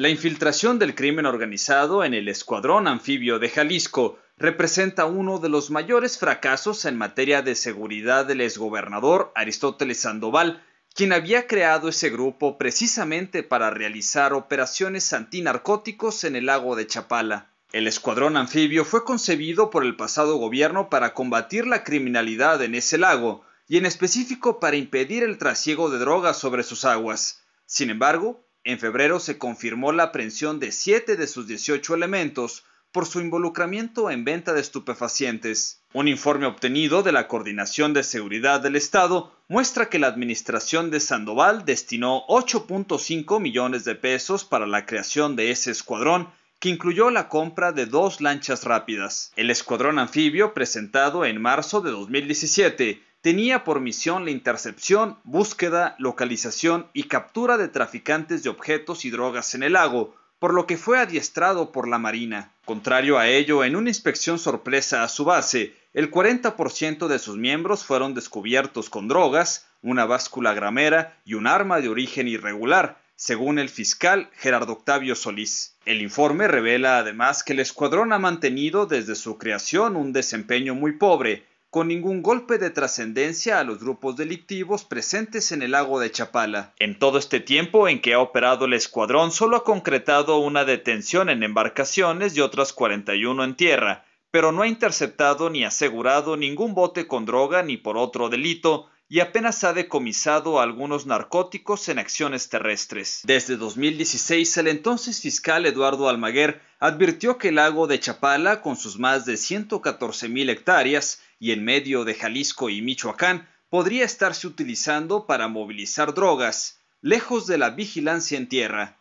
La infiltración del crimen organizado en el Escuadrón Anfibio de Jalisco representa uno de los mayores fracasos en materia de seguridad del exgobernador Aristóteles Sandoval, quien había creado ese grupo precisamente para realizar operaciones antinarcóticos en el lago de Chapala. El escuadrón anfibio fue concebido por el pasado gobierno para combatir la criminalidad en ese lago, y en específico para impedir el trasiego de drogas sobre sus aguas. Sin embargo, en febrero se confirmó la aprehensión de siete de sus 18 elementos por su involucramiento en venta de estupefacientes. Un informe obtenido de la Coordinación de Seguridad del Estado muestra que la administración de Sandoval destinó 8.5 millones de pesos para la creación de ese escuadrón que incluyó la compra de dos lanchas rápidas. El escuadrón anfibio presentado en marzo de 2017 tenía por misión la intercepción, búsqueda, localización y captura de traficantes de objetos y drogas en el lago, por lo que fue adiestrado por la Marina. Contrario a ello, en una inspección sorpresa a su base, el 40% de sus miembros fueron descubiertos con drogas, una báscula gramera y un arma de origen irregular, según el fiscal Gerardo Octavio Solís. El informe revela además que el escuadrón ha mantenido desde su creación un desempeño muy pobre, con ningún golpe de trascendencia a los grupos delictivos presentes en el lago de Chapala. En todo este tiempo en que ha operado el escuadrón, solo ha concretado una detención en embarcaciones y otras 41 en tierra, pero no ha interceptado ni asegurado ningún bote con droga ni por otro delito, y apenas ha decomisado algunos narcóticos en acciones terrestres. Desde 2016, el entonces fiscal Eduardo Almaguer advirtió que el lago de Chapala, con sus más de 114 mil hectáreas, y en medio de Jalisco y Michoacán podría estarse utilizando para movilizar drogas, lejos de la vigilancia en tierra.